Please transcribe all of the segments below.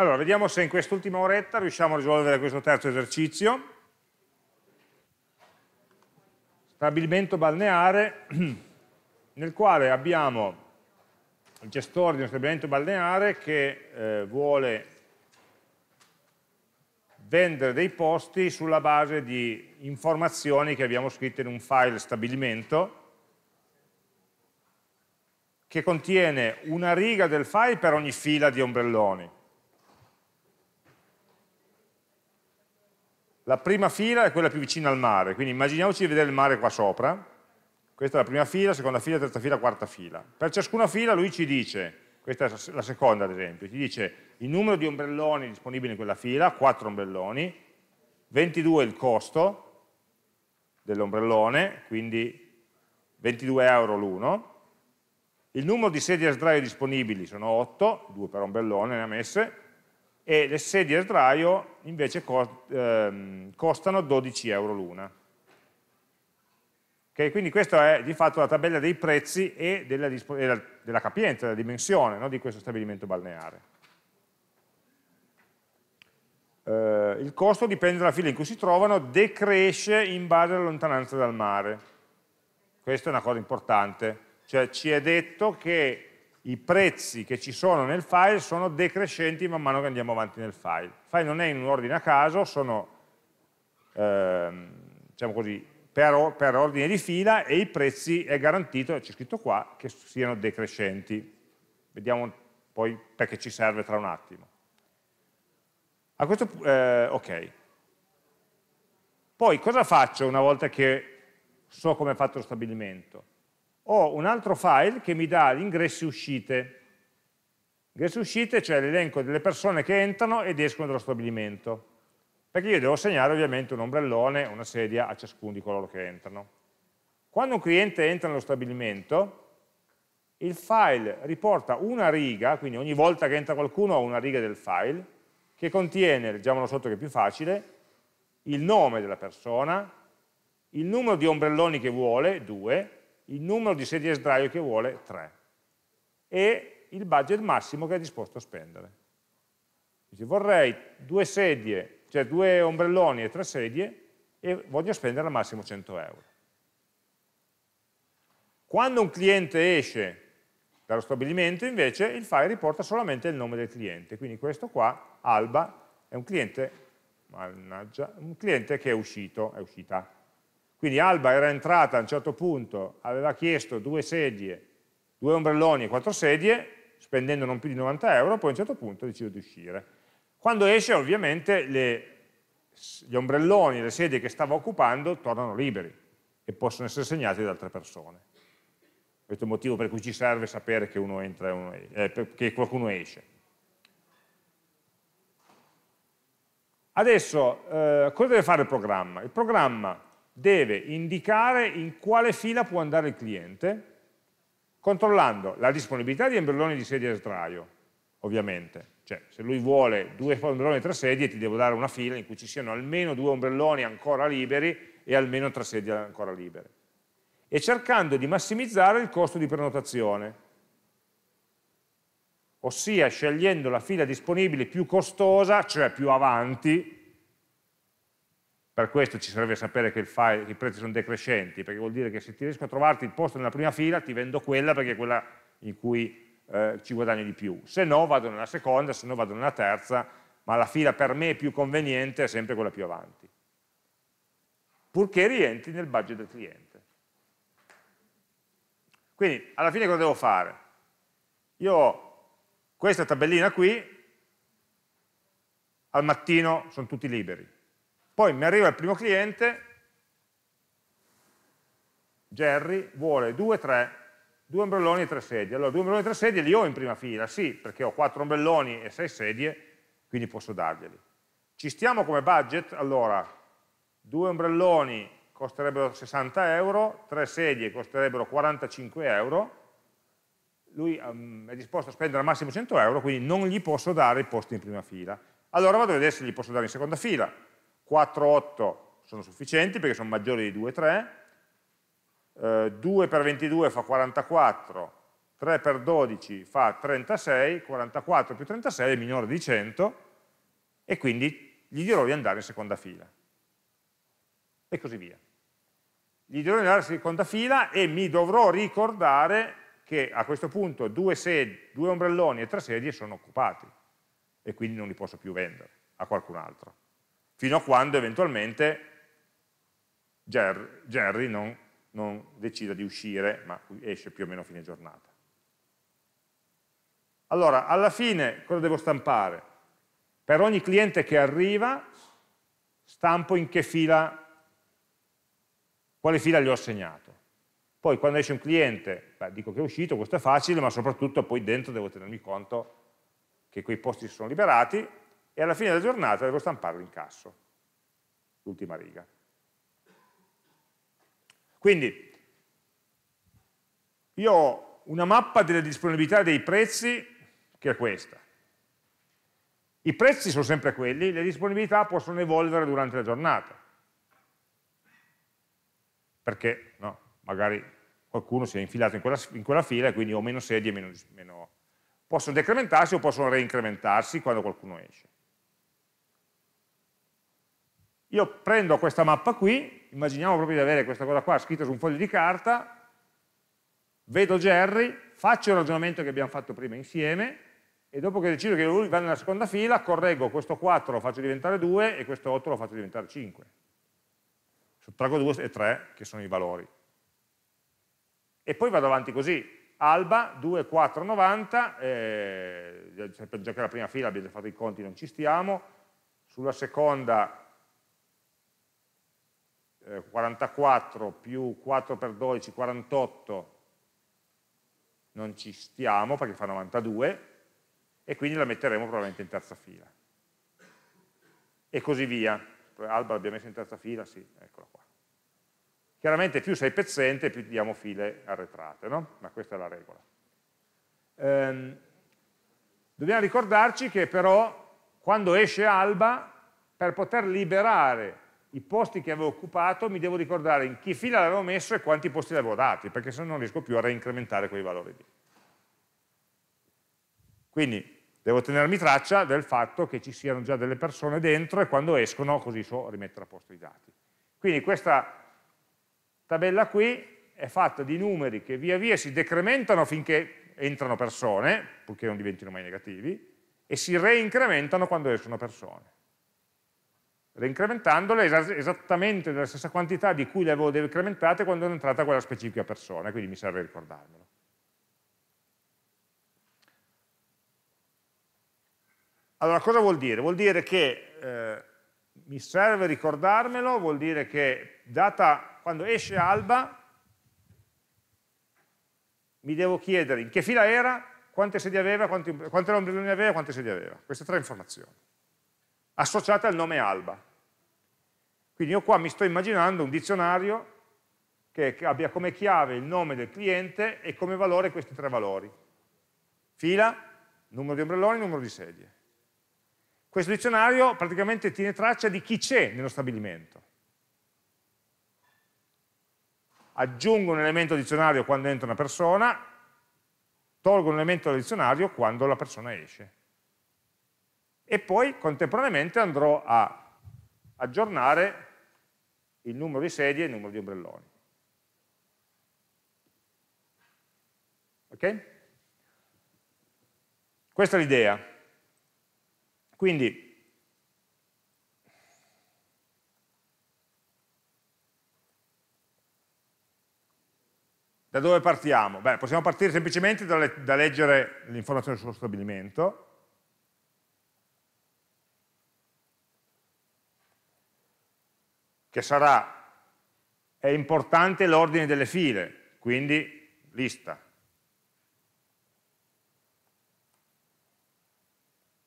Allora, vediamo se in quest'ultima oretta riusciamo a risolvere questo terzo esercizio. Stabilimento balneare, nel quale abbiamo il gestore di uno stabilimento balneare che eh, vuole vendere dei posti sulla base di informazioni che abbiamo scritto in un file stabilimento che contiene una riga del file per ogni fila di ombrelloni La prima fila è quella più vicina al mare, quindi immaginiamoci di vedere il mare qua sopra. Questa è la prima fila, seconda fila, terza fila, quarta fila. Per ciascuna fila lui ci dice, questa è la seconda ad esempio, ci dice il numero di ombrelloni disponibili in quella fila, 4 ombrelloni, 22 il costo dell'ombrellone, quindi 22 euro l'uno, il numero di sedie a sdraio disponibili sono 8, 2 per ombrellone ne ha messe, e le sedie a sdraio invece ehm, costano 12 euro l'una. Okay, quindi questa è di fatto la tabella dei prezzi e della, della, della capienza, della dimensione no, di questo stabilimento balneare. Eh, il costo dipende dalla fila in cui si trovano, decresce in base alla lontananza dal mare. Questa è una cosa importante. Cioè ci è detto che i prezzi che ci sono nel file sono decrescenti man mano che andiamo avanti nel file. Il file non è in un ordine a caso, sono ehm, diciamo così, per, per ordine di fila e i prezzi è garantito, c'è scritto qua, che siano decrescenti. Vediamo poi perché ci serve tra un attimo. A questo, eh, ok. Poi cosa faccio una volta che so come è fatto lo stabilimento? ho un altro file che mi dà gli ingressi e uscite. Ingressi e uscite, cioè l'elenco delle persone che entrano ed escono dallo stabilimento, perché io devo segnare ovviamente un ombrellone una sedia a ciascuno di coloro che entrano. Quando un cliente entra nello stabilimento, il file riporta una riga, quindi ogni volta che entra qualcuno ha una riga del file, che contiene, leggiamolo sotto che è più facile, il nome della persona, il numero di ombrelloni che vuole, 2, il numero di sedie sdraio che vuole 3 e il budget massimo che è disposto a spendere. Dice vorrei due sedie, cioè due ombrelloni e tre sedie e voglio spendere al massimo 100 euro. Quando un cliente esce dallo stabilimento invece il file riporta solamente il nome del cliente, quindi questo qua, Alba, è un cliente, mannaggia, un cliente che è uscito, è uscita, quindi Alba era entrata a un certo punto, aveva chiesto due sedie, due ombrelloni e quattro sedie, spendendo non più di 90 euro, poi a un certo punto ha deciso di uscire. Quando esce ovviamente le, gli ombrelloni, le sedie che stava occupando tornano liberi e possono essere segnati da altre persone. Questo è il motivo per cui ci serve sapere che, uno entra, uno, eh, che qualcuno esce. Adesso, eh, cosa deve fare il programma? Il programma deve indicare in quale fila può andare il cliente, controllando la disponibilità di ombrelloni di sedie a sdraio, ovviamente. Cioè, se lui vuole due ombrelloni e tre sedie, ti devo dare una fila in cui ci siano almeno due ombrelloni ancora liberi e almeno tre sedie ancora libere. E cercando di massimizzare il costo di prenotazione, ossia scegliendo la fila disponibile più costosa, cioè più avanti, per questo ci serve sapere che, file, che, i prezzi sono decrescenti, perché vuol dire che se ti riesco a trovarti il posto nella prima fila ti vendo quella perché è quella in cui eh, ci guadagni di più, se no vado nella seconda, se no vado nella terza, ma la fila per me più conveniente è sempre quella più avanti, purché rientri nel budget del cliente. Quindi alla fine cosa devo fare? Io ho questa tabellina qui, al mattino sono tutti liberi, poi mi arriva il primo cliente, Jerry vuole due, 3, 2 ombrelloni e tre sedie. Allora, due ombrelloni e tre sedie li ho in prima fila, sì, perché ho quattro ombrelloni e sei sedie, quindi posso darglieli. Ci stiamo come budget? Allora, due ombrelloni costerebbero 60 euro, tre sedie costerebbero 45 euro, lui um, è disposto a spendere al massimo 100 euro, quindi non gli posso dare i posti in prima fila. Allora vado a vedere se gli posso dare in seconda fila, 4, 8 sono sufficienti perché sono maggiori di 2, 3, eh, 2 per 22 fa 44, 3 per 12 fa 36, 44 più 36 è minore di 100 e quindi gli dirò di andare in seconda fila. E così via. Gli dirò di andare in seconda fila e mi dovrò ricordare che a questo punto due, sedi, due ombrelloni e tre sedie sono occupati e quindi non li posso più vendere a qualcun altro fino a quando eventualmente Jerry non, non decida di uscire, ma esce più o meno a fine giornata. Allora, alla fine cosa devo stampare? Per ogni cliente che arriva, stampo in che fila, quale fila gli ho assegnato. Poi quando esce un cliente, beh, dico che è uscito, questo è facile, ma soprattutto poi dentro devo tenermi conto che quei posti si sono liberati e alla fine della giornata devo stamparlo in casso, l'ultima riga. Quindi io ho una mappa delle disponibilità dei prezzi che è questa. I prezzi sono sempre quelli, le disponibilità possono evolvere durante la giornata. Perché no, magari qualcuno si è infilato in quella, in quella fila e quindi ho meno sedie, meno, meno, possono decrementarsi o possono reincrementarsi quando qualcuno esce. Io prendo questa mappa qui, immaginiamo proprio di avere questa cosa qua scritta su un foglio di carta, vedo Jerry, faccio il ragionamento che abbiamo fatto prima insieme e dopo che decido che lui va nella seconda fila, correggo questo 4 lo faccio diventare 2 e questo 8 lo faccio diventare 5. sottrago 2 e 3 che sono i valori. E poi vado avanti così, Alba 2, 2490, eh, già che la prima fila abbiamo fatto i conti non ci stiamo, sulla seconda 44 più 4 per 12, 48, non ci stiamo perché fa 92, e quindi la metteremo probabilmente in terza fila. E così via. Alba l'abbiamo messa in terza fila? Sì, eccola qua. Chiaramente più sei pezzente, più ti diamo file arretrate, no? Ma questa è la regola. Ehm, dobbiamo ricordarci che però quando esce Alba, per poter liberare i posti che avevo occupato, mi devo ricordare in chi fila l'avevo messo e quanti posti l'avevo dati, perché se no non riesco più a reincrementare quei valori lì. Quindi devo tenermi traccia del fatto che ci siano già delle persone dentro e quando escono così so rimettere a posto i dati. Quindi questa tabella qui è fatta di numeri che via via si decrementano finché entrano persone, purché non diventino mai negativi, e si reincrementano quando escono persone reincrementandole esattamente nella stessa quantità di cui le avevo decrementate quando è entrata quella specifica persona, quindi mi serve ricordarmelo. Allora, cosa vuol dire? Vuol dire che eh, mi serve ricordarmelo, vuol dire che data, quando esce alba mi devo chiedere in che fila era, quante sedie aveva, quante, quante ombre aveva, quante sedie aveva. Queste tre informazioni associate al nome Alba. Quindi io qua mi sto immaginando un dizionario che abbia come chiave il nome del cliente e come valore questi tre valori. Fila, numero di ombrelloni, numero di sedie. Questo dizionario praticamente tiene traccia di chi c'è nello stabilimento. Aggiungo un elemento dizionario quando entra una persona, tolgo un elemento dal dizionario quando la persona esce e poi contemporaneamente andrò a aggiornare il numero di sedie e il numero di ombrelloni. Ok? Questa è l'idea. Quindi da dove partiamo? Beh, possiamo partire semplicemente da, le da leggere l'informazione sullo stabilimento, che sarà, è importante l'ordine delle file, quindi lista.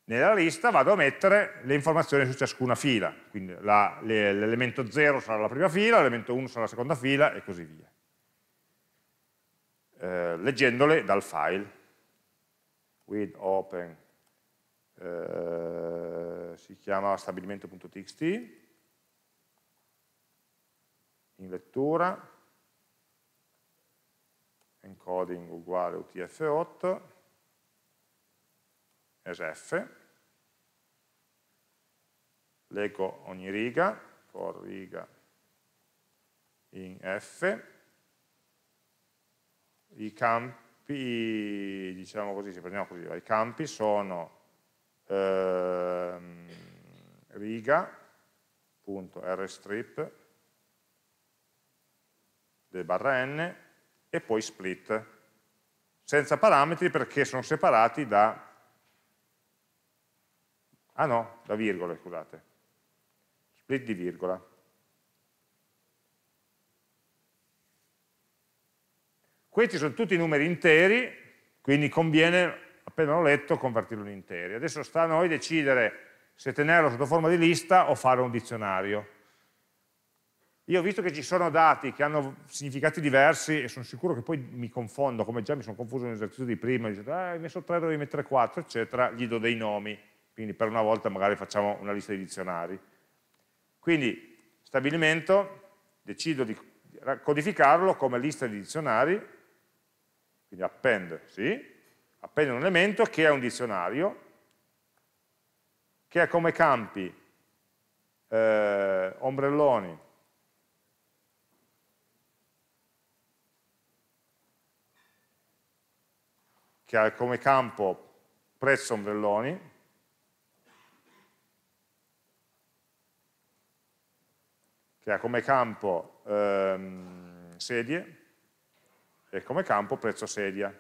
Nella lista vado a mettere le informazioni su ciascuna fila, quindi l'elemento 0 sarà la prima fila, l'elemento 1 sarà la seconda fila e così via, eh, leggendole dal file with open eh, si chiama stabilimento.txt in lettura, encoding uguale UTF8, esf, leggo ogni riga, for riga in F, i campi, diciamo così, se prendiamo così, i campi sono ehm, riga.rstrip del barra n e poi split, senza parametri perché sono separati da, ah no, da virgole, scusate, split di virgola. Questi sono tutti numeri interi, quindi conviene, appena l'ho letto, convertirlo in interi. Adesso sta a noi decidere se tenerlo sotto forma di lista o fare un dizionario. Io ho visto che ci sono dati che hanno significati diversi e sono sicuro che poi mi confondo, come già mi sono confuso nell'esercizio di prima, dicendo, ah, hai messo 3, dovevi mettere 4, eccetera, gli do dei nomi, quindi per una volta magari facciamo una lista di dizionari. Quindi stabilimento, decido di codificarlo come lista di dizionari, quindi append, sì, appendo un elemento che è un dizionario, che ha come campi eh, ombrelloni, che ha come campo prezzo ombrelloni, che ha come campo ehm, sedie e come campo prezzo sedia.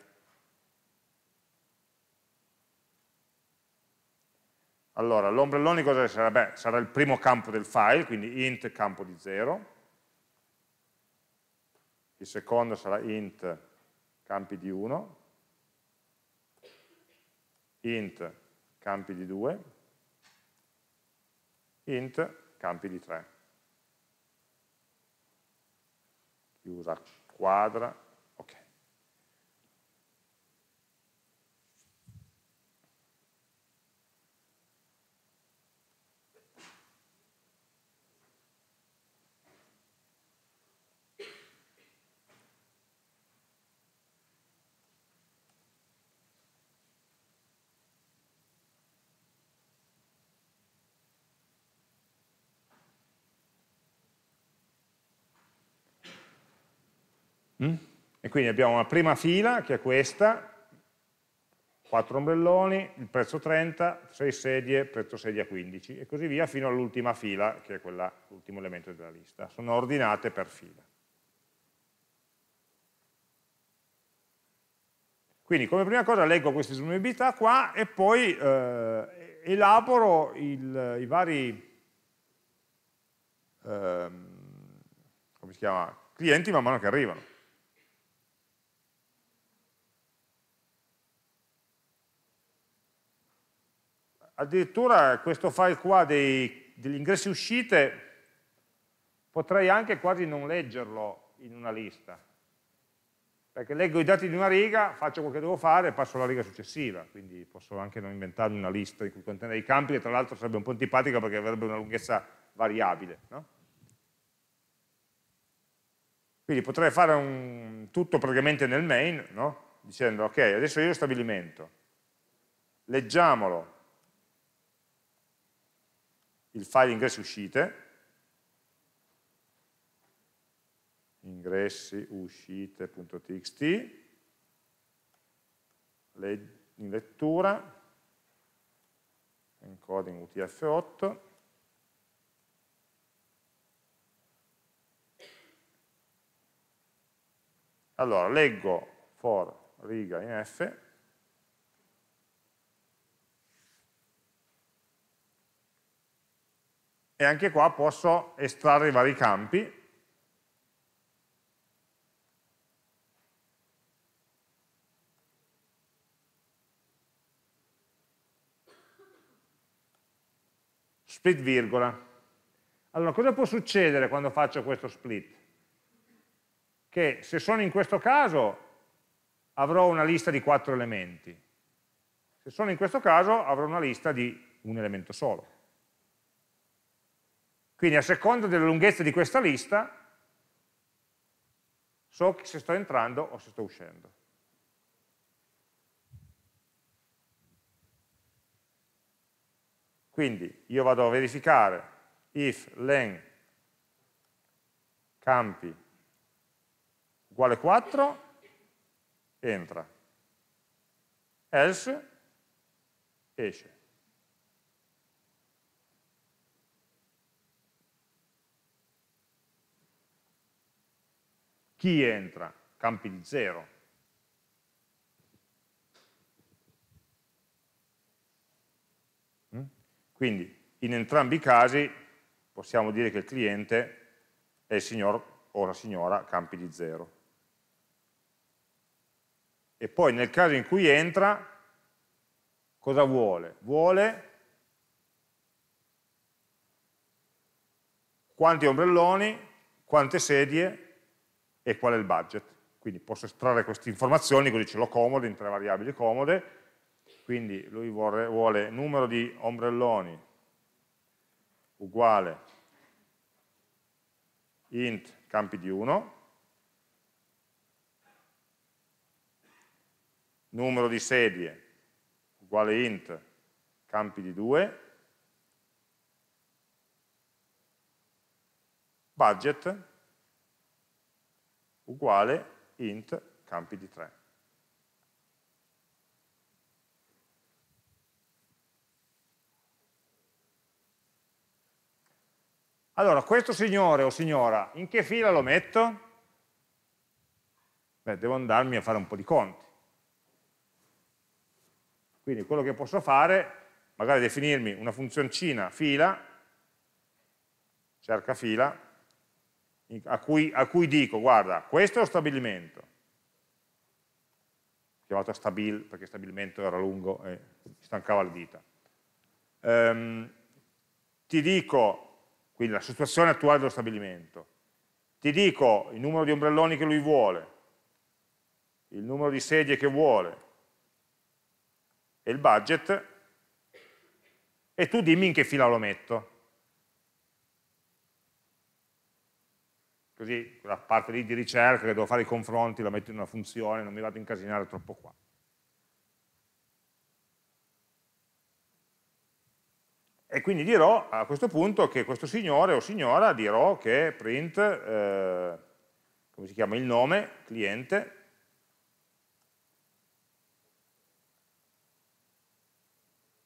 Allora, l'ombrelloni cosa sarà? Beh, sarà il primo campo del file, quindi int campo di 0. Il secondo sarà int campi di 1 int campi di 2, int campi di 3. Chiusa quadra, Mm? E quindi abbiamo una prima fila, che è questa, 4 ombrelloni, il prezzo 30, 6 sedie, prezzo sedia 15, e così via fino all'ultima fila, che è l'ultimo elemento della lista. Sono ordinate per fila. Quindi come prima cosa leggo queste disponibilità qua e poi eh, elaboro il, i vari eh, clienti man mano che arrivano. addirittura questo file qua dei, degli ingressi e uscite potrei anche quasi non leggerlo in una lista, perché leggo i dati di una riga, faccio quello che devo fare e passo alla riga successiva, quindi posso anche non inventarmi una lista di cui contenere i campi, che tra l'altro sarebbe un po' antipatica perché avrebbe una lunghezza variabile. No? Quindi potrei fare un, tutto praticamente nel main, no? dicendo ok, adesso io lo stabilimento, leggiamolo, il file ingressi-uscite, ingressi-uscite.txt, in lettura, encoding UTF-8, allora leggo for riga in F, e anche qua posso estrarre i vari campi split virgola. Allora, cosa può succedere quando faccio questo split? Che se sono in questo caso avrò una lista di quattro elementi, se sono in questo caso avrò una lista di un elemento solo. Quindi a seconda della lunghezza di questa lista so se sto entrando o se sto uscendo. Quindi io vado a verificare if len campi uguale 4, entra, else esce. Chi entra? Campi di zero. Mm? Quindi in entrambi i casi possiamo dire che il cliente è il signor o la signora campi di zero. E poi nel caso in cui entra, cosa vuole? Vuole quanti ombrelloni, quante sedie e qual è il budget. Quindi posso estrarre queste informazioni, così ce l'ho comode in tre variabili comode, quindi lui vuole, vuole numero di ombrelloni uguale int campi di 1, numero di sedie uguale int campi di 2, budget uguale int campi di 3. Allora, questo signore o signora, in che fila lo metto? Beh, devo andarmi a fare un po' di conti. Quindi quello che posso fare, magari definirmi una funzioncina fila, cerca fila, a cui, a cui dico, guarda, questo è lo stabilimento, chiamato stabil perché stabilimento era lungo e stancava le dita. Um, ti dico, quindi la situazione attuale dello stabilimento, ti dico il numero di ombrelloni che lui vuole, il numero di sedie che vuole e il budget e tu dimmi in che fila lo metto. così la parte lì di ricerca che devo fare i confronti la metto in una funzione, non mi vado a incasinare troppo qua. E quindi dirò a questo punto che questo signore o signora dirò che print, eh, come si chiama, il nome, cliente,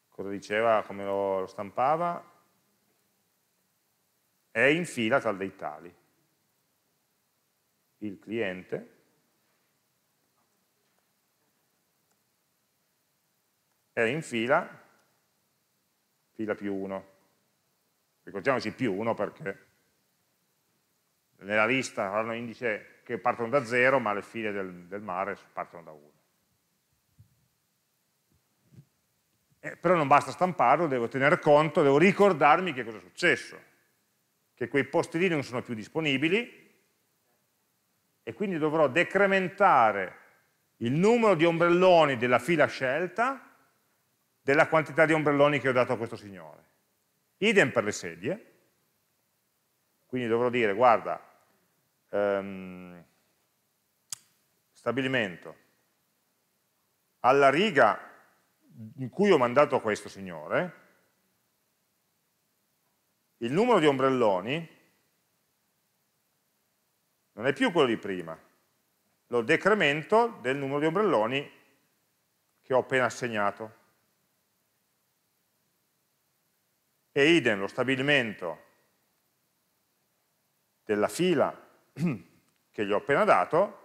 cosa diceva, come lo, lo stampava, è in fila tra dei tali il cliente, è in fila, fila più 1. Ricordiamoci più 1 perché nella lista avranno indice che partono da 0, ma le file del, del mare partono da 1. Eh, però non basta stamparlo, devo tenere conto, devo ricordarmi che cosa è successo, che quei posti lì non sono più disponibili, e quindi dovrò decrementare il numero di ombrelloni della fila scelta della quantità di ombrelloni che ho dato a questo signore. Idem per le sedie, quindi dovrò dire, guarda, ehm, stabilimento, alla riga in cui ho mandato questo signore, il numero di ombrelloni non è più quello di prima, lo decremento del numero di ombrelloni che ho appena assegnato. E idem lo stabilimento della fila che gli ho appena dato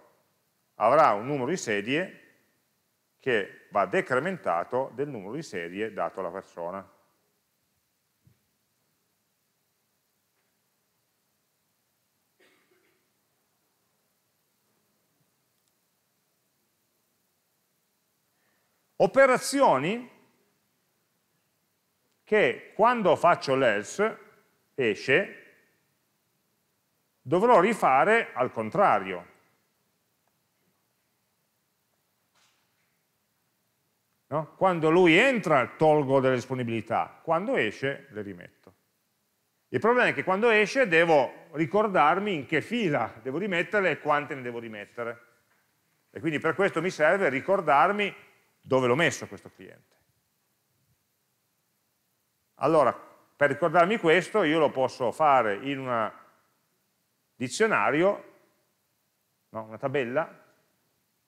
avrà un numero di sedie che va decrementato del numero di sedie dato alla persona. operazioni che quando faccio l'else esce dovrò rifare al contrario. No? Quando lui entra tolgo delle disponibilità, quando esce le rimetto. Il problema è che quando esce devo ricordarmi in che fila devo rimetterle e quante ne devo rimettere. E quindi per questo mi serve ricordarmi dove l'ho messo questo cliente. Allora, per ricordarmi questo, io lo posso fare in un dizionario, no, una tabella,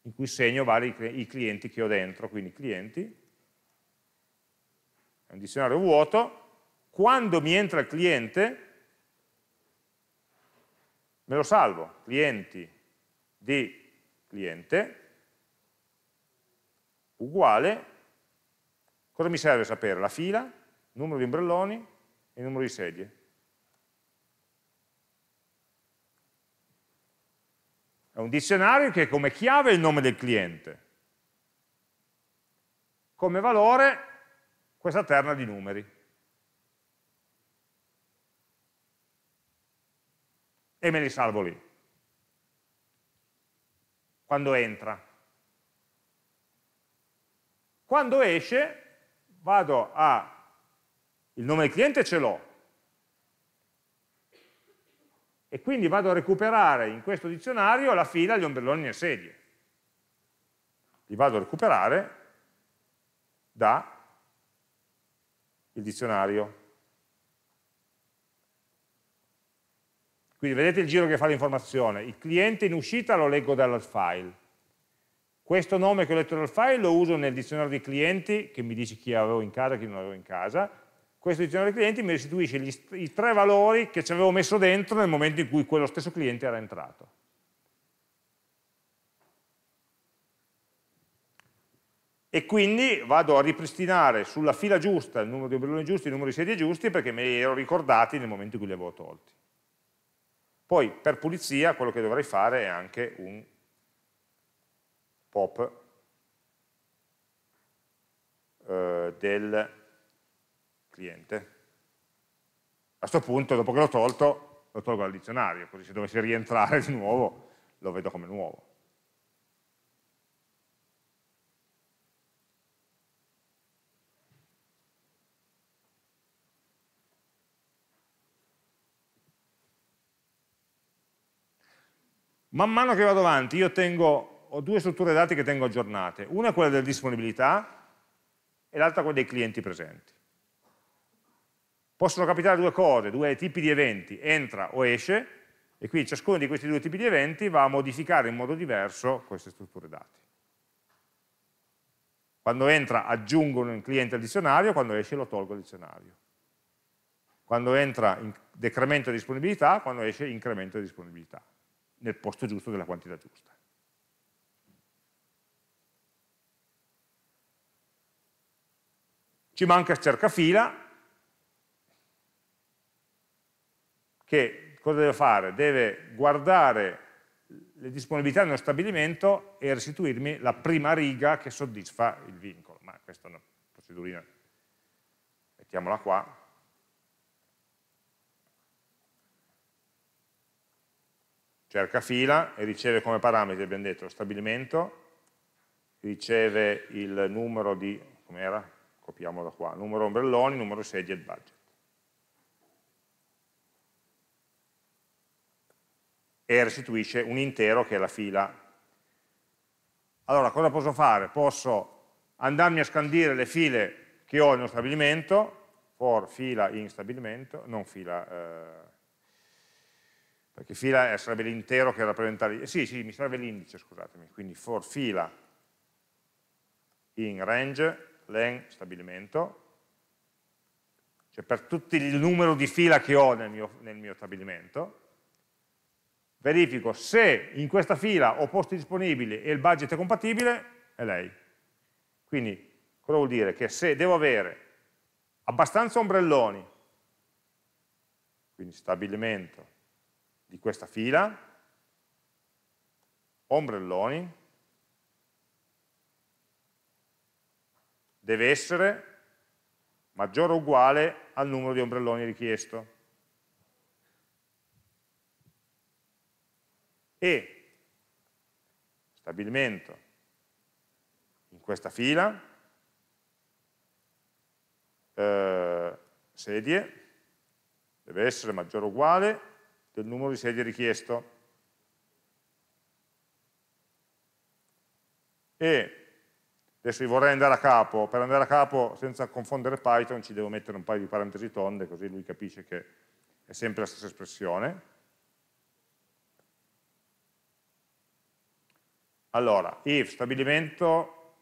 in cui segno vari i clienti che ho dentro, quindi clienti, è un dizionario vuoto, quando mi entra il cliente, me lo salvo, clienti di cliente, uguale, cosa mi serve sapere? La fila, il numero di ombrelloni e il numero di sedie. È un dizionario che come chiave è il nome del cliente. Come valore questa terna di numeri. E me li salvo lì. Quando entra. Quando esce, vado a... il nome del cliente ce l'ho, e quindi vado a recuperare in questo dizionario la fila agli ombrelloni e sedie. Li vado a recuperare da il dizionario. Quindi vedete il giro che fa l'informazione. Il cliente in uscita lo leggo dal file. Questo nome che ho letto dal file lo uso nel dizionario dei clienti, che mi dice chi avevo in casa e chi non avevo in casa. Questo dizionario dei clienti mi restituisce gli, i tre valori che ci avevo messo dentro nel momento in cui quello stesso cliente era entrato. E quindi vado a ripristinare sulla fila giusta il numero di ombrelloni giusti, il numero di sedie giusti, perché me li ero ricordati nel momento in cui li avevo tolti. Poi, per pulizia, quello che dovrei fare è anche un pop eh, del cliente. A questo punto, dopo che l'ho tolto, lo tolgo dal dizionario, così se dovessi rientrare di nuovo lo vedo come nuovo. Man mano che vado avanti io tengo ho due strutture dati che tengo aggiornate, una è quella delle disponibilità e l'altra quella dei clienti presenti. Possono capitare due cose, due tipi di eventi, entra o esce, e quindi ciascuno di questi due tipi di eventi va a modificare in modo diverso queste strutture dati. Quando entra aggiungo un cliente al dizionario, quando esce lo tolgo al dizionario. Quando entra decremento di disponibilità, quando esce incremento di disponibilità, nel posto giusto della quantità giusta. Ci manca cercafila, che cosa deve fare? Deve guardare le disponibilità nello stabilimento e restituirmi la prima riga che soddisfa il vincolo. Ma questa è una procedurina, mettiamola qua, cerca fila e riceve come parametri, abbiamo detto, lo stabilimento, riceve il numero di, com'era? copiamo da qua, numero ombrelloni, numero seggi e il budget. E restituisce un intero che è la fila. Allora, cosa posso fare? Posso andarmi a scandire le file che ho nello stabilimento, for fila in stabilimento, non fila, eh, perché fila eh, sarebbe l'intero che rappresenta, eh, sì, sì, mi serve l'indice, scusatemi, quindi for fila in range len stabilimento, cioè per tutto il numero di fila che ho nel mio, nel mio stabilimento, verifico se in questa fila ho posti disponibili e il budget è compatibile, è lei. Quindi cosa vuol dire? Che se devo avere abbastanza ombrelloni, quindi stabilimento di questa fila, ombrelloni, deve essere maggiore o uguale al numero di ombrelloni richiesto. E stabilimento in questa fila, eh, sedie, deve essere maggiore o uguale del numero di sedie richiesto. E Adesso vorrei andare a capo, per andare a capo senza confondere Python ci devo mettere un paio di parentesi tonde così lui capisce che è sempre la stessa espressione. Allora, if stabilimento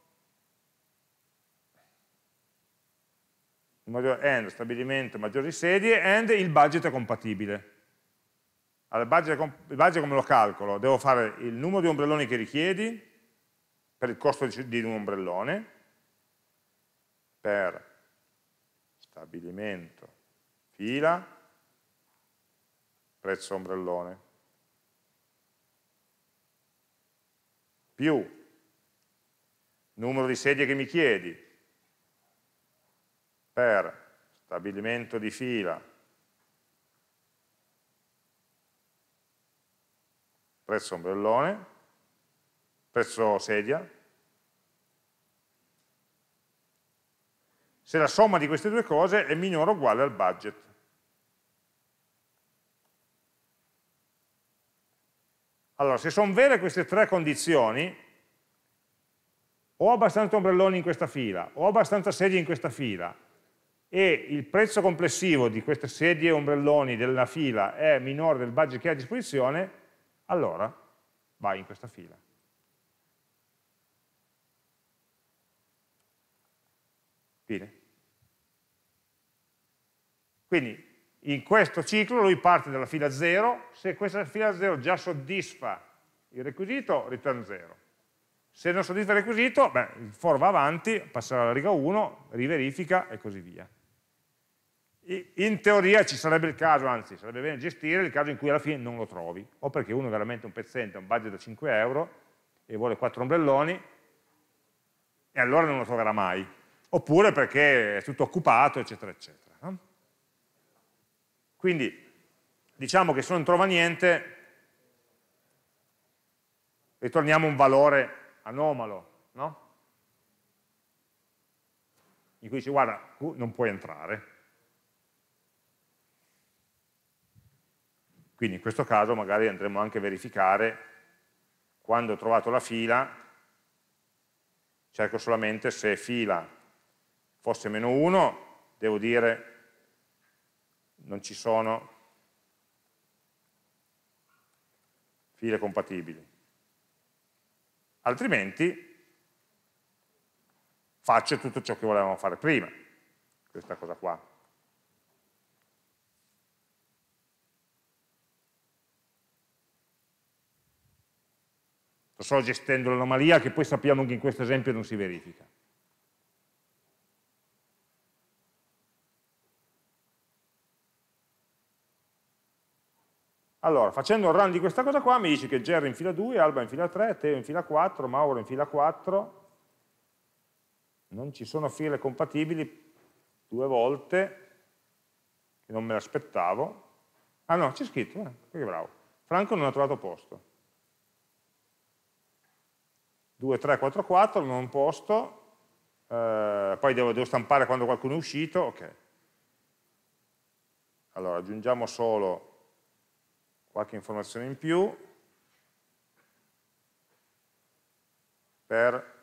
and stabilimento maggiori sedie and il budget è compatibile. Allora, il budget, il budget come lo calcolo? Devo fare il numero di ombrelloni che richiedi, per il costo di un ombrellone, per stabilimento fila, prezzo ombrellone, più numero di sedie che mi chiedi, per stabilimento di fila, prezzo ombrellone, prezzo sedia. Se la somma di queste due cose è minore o uguale al budget. Allora, se sono vere queste tre condizioni, ho abbastanza ombrelloni in questa fila, ho abbastanza sedie in questa fila, e il prezzo complessivo di queste sedie e ombrelloni della fila è minore del budget che ha a disposizione, allora vai in questa fila. Quindi in questo ciclo lui parte dalla fila 0, se questa fila 0 già soddisfa il requisito, return 0. Se non soddisfa il requisito, beh, il for va avanti, passerà alla riga 1, riverifica e così via. In teoria ci sarebbe il caso, anzi sarebbe bene gestire il caso in cui alla fine non lo trovi, o perché uno è veramente un pezzente, ha un budget da 5 euro e vuole 4 ombrelloni e allora non lo troverà mai, oppure perché è tutto occupato eccetera eccetera. Quindi diciamo che se non trova niente ritorniamo un valore anomalo, no? in cui dice guarda, non puoi entrare. Quindi in questo caso magari andremo anche a verificare quando ho trovato la fila, cerco solamente se fila fosse meno 1, devo dire non ci sono file compatibili. Altrimenti faccio tutto ciò che volevamo fare prima, questa cosa qua. Sto solo gestendo l'anomalia che poi sappiamo che in questo esempio non si verifica. Allora, facendo un run di questa cosa qua, mi dice che Jerry in fila 2, Alba in fila 3, Teo in fila 4, Mauro in fila 4, non ci sono file compatibili due volte, che non me l'aspettavo. Ah no, c'è scritto, eh, che bravo. Franco non ha trovato posto. 2, 3, 4, 4, non posto, eh, poi devo, devo stampare quando qualcuno è uscito, ok. Allora, aggiungiamo solo qualche informazione in più per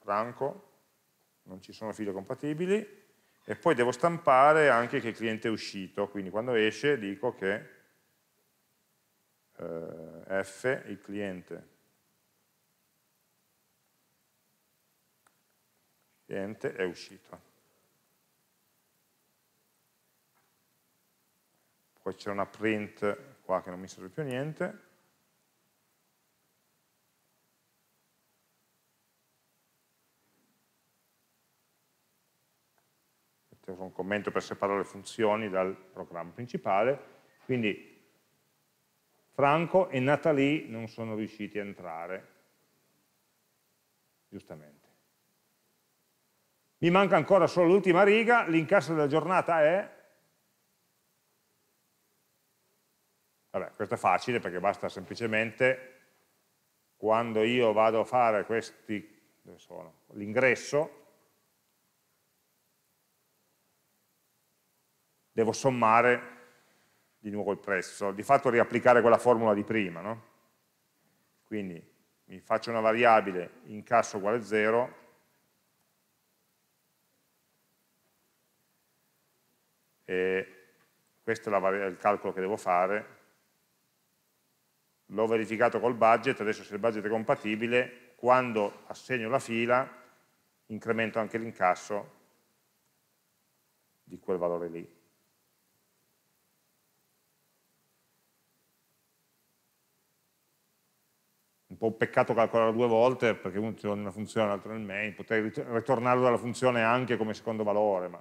Ranco, non ci sono file compatibili, e poi devo stampare anche che il cliente è uscito, quindi quando esce dico che eh, F, il cliente, cliente è uscito. Poi c'è una print qua che non mi serve più a niente, metterò un commento per separare le funzioni dal programma principale, quindi Franco e Nathalie non sono riusciti a entrare, giustamente. Mi manca ancora solo l'ultima riga, l'incasso della giornata è Vabbè, questo è facile perché basta semplicemente quando io vado a fare questi, L'ingresso, devo sommare di nuovo il prezzo, di fatto riapplicare quella formula di prima, no? Quindi mi faccio una variabile incasso uguale 0, e questo è il calcolo che devo fare, l'ho verificato col budget, adesso se il budget è compatibile, quando assegno la fila incremento anche l'incasso di quel valore lì. Un po' un peccato calcolarlo due volte perché uno ti dà una funzione e l'altro nel main, potrei ritornarlo dalla funzione anche come secondo valore, ma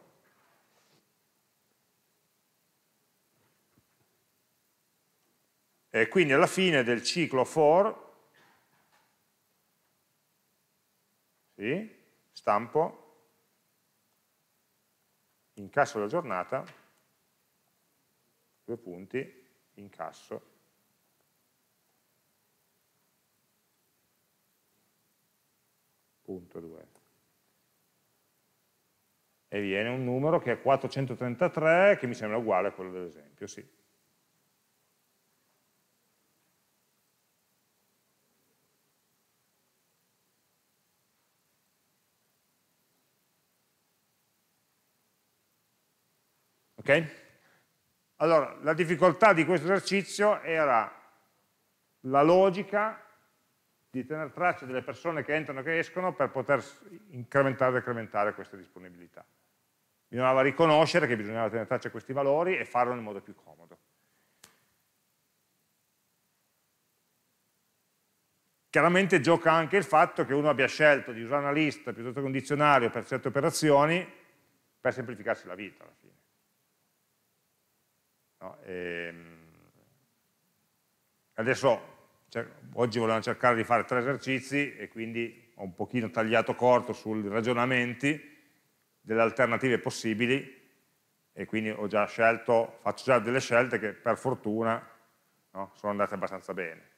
E quindi alla fine del ciclo for, sì, stampo, incasso la giornata, due punti, incasso. Punto 2. E viene un numero che è 433, che mi sembra uguale a quello dell'esempio, sì. Okay? Allora, la difficoltà di questo esercizio era la logica di tenere traccia delle persone che entrano e che escono per poter incrementare e decrementare queste disponibilità. Bisognava riconoscere che bisognava tenere traccia di questi valori e farlo nel modo più comodo. Chiaramente gioca anche il fatto che uno abbia scelto di usare una lista piuttosto che un dizionario per certe operazioni per semplificarsi la vita alla fine. No? E, ehm, adesso, cioè, oggi volevamo cercare di fare tre esercizi e quindi ho un pochino tagliato corto sui ragionamenti delle alternative possibili e quindi ho già scelto, faccio già delle scelte che per fortuna no, sono andate abbastanza bene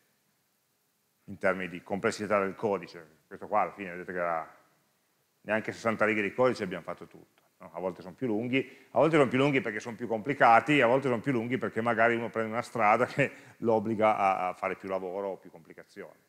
in termini di complessità del codice. Questo qua alla fine vedete che era neanche 60 righe di codice abbiamo fatto tutto no, a volte sono più lunghi, a volte sono più lunghi perché sono più complicati, a volte sono più lunghi perché magari uno prende una strada che lo obbliga a, a fare più lavoro o più complicazioni.